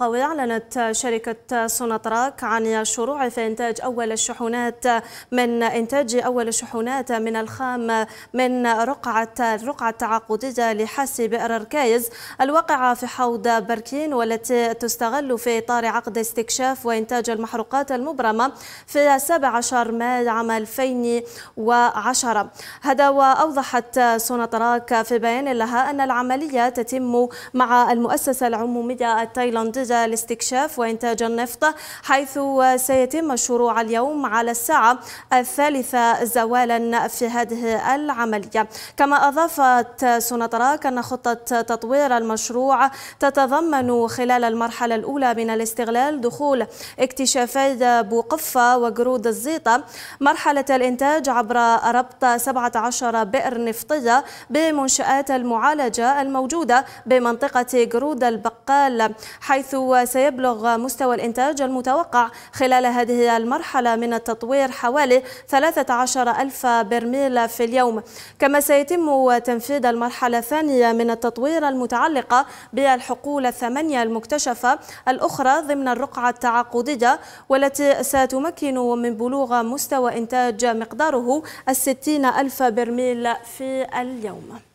أعلنت شركة سوناتراك عن شروع في إنتاج أول الشحنات من إنتاج أول الشحنات من الخام من رقعة الرقعة التعاقدية لحاسي بئر ركايز الواقعة في حوض بركين والتي تستغل في إطار عقد استكشاف وإنتاج المحروقات المبرمة في 17 مايو عام 2010 هذا وأوضحت سوناتراك في بيان لها أن العملية تتم مع المؤسسة العمومية التايلاندية نموذج الاستكشاف وإنتاج النفط حيث سيتم الشروع اليوم على الساعة الثالثة زوالا في هذه العملية كما أضافت سونطراك أن خطة تطوير المشروع تتضمن خلال المرحلة الأولى من الاستغلال دخول اكتشافي بوقفة وجرود الزيطة مرحلة الإنتاج عبر ربط 17 بئر نفطية بمنشآت المعالجة الموجودة بمنطقة جرود البقال حيث حيث سيبلغ مستوى الإنتاج المتوقع خلال هذه المرحلة من التطوير حوالي 13 ألف برميل في اليوم كما سيتم تنفيذ المرحلة الثانية من التطوير المتعلقة بالحقول الثمانية المكتشفة الأخرى ضمن الرقعة التعاقدية والتي ستمكن من بلوغ مستوى إنتاج مقداره الستين ألف برميل في اليوم